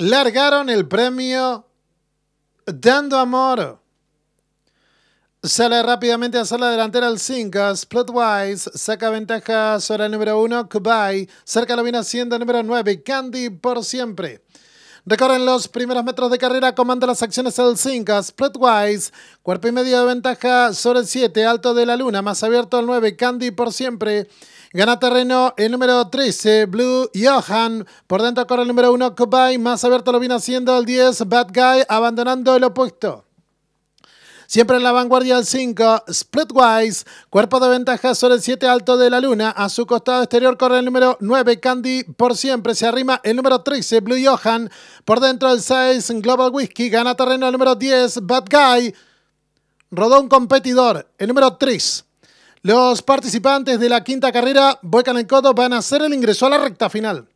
largaron el premio Dando Amor. Sale rápidamente a la delantera el 5. Splitwise saca ventaja sobre el número 1, goodbye Cerca lo viene haciendo el número 9, Candy por siempre. Recorren los primeros metros de carrera, comanda las acciones el 5, Splitwise, cuerpo y medio de ventaja sobre el 7, Alto de la Luna, más abierto el 9, Candy por siempre. Gana terreno el número 13, Blue Johan. Por dentro corre el número 1, Kobay. Más abierto lo viene haciendo el 10, Bad Guy, abandonando el opuesto. Siempre en la vanguardia el 5, Splitwise. Cuerpo de ventaja sobre el 7 alto de la luna. A su costado exterior corre el número 9, Candy. Por siempre se arrima el número 13, Blue Johan. Por dentro del 6, Global Whiskey. Gana terreno el número 10, Bad Guy. Rodó un competidor, el número 3. Los participantes de la quinta carrera, vuelcan el Codo, van a hacer el ingreso a la recta final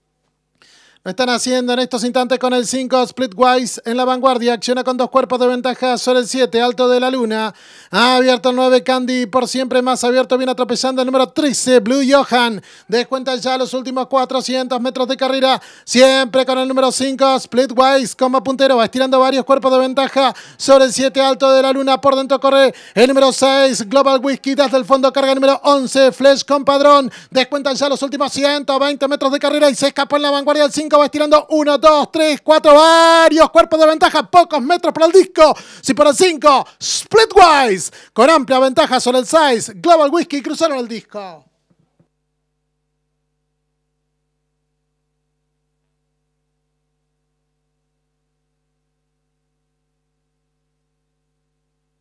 están haciendo en estos instantes con el 5 Splitwise en la vanguardia. Acciona con dos cuerpos de ventaja sobre el 7, Alto de la Luna. Ha abierto el 9 Candy, por siempre más abierto. Viene atropellando el número 13, Blue Johan. Descuenta ya los últimos 400 metros de carrera. Siempre con el número 5 Splitwise como puntero. Va estirando varios cuerpos de ventaja sobre el 7, Alto de la Luna. Por dentro corre el número 6, Global Whisky, Desde el fondo carga el número 11, Flesh Padrón Descuentan ya los últimos 120 metros de carrera y se escapó en la vanguardia el 5 va estirando 1, 2, 3, 4, varios cuerpos de ventaja, pocos metros para el disco. Si para el 5, Splitwise, con amplia ventaja sobre el size. Global Whiskey cruzaron el disco.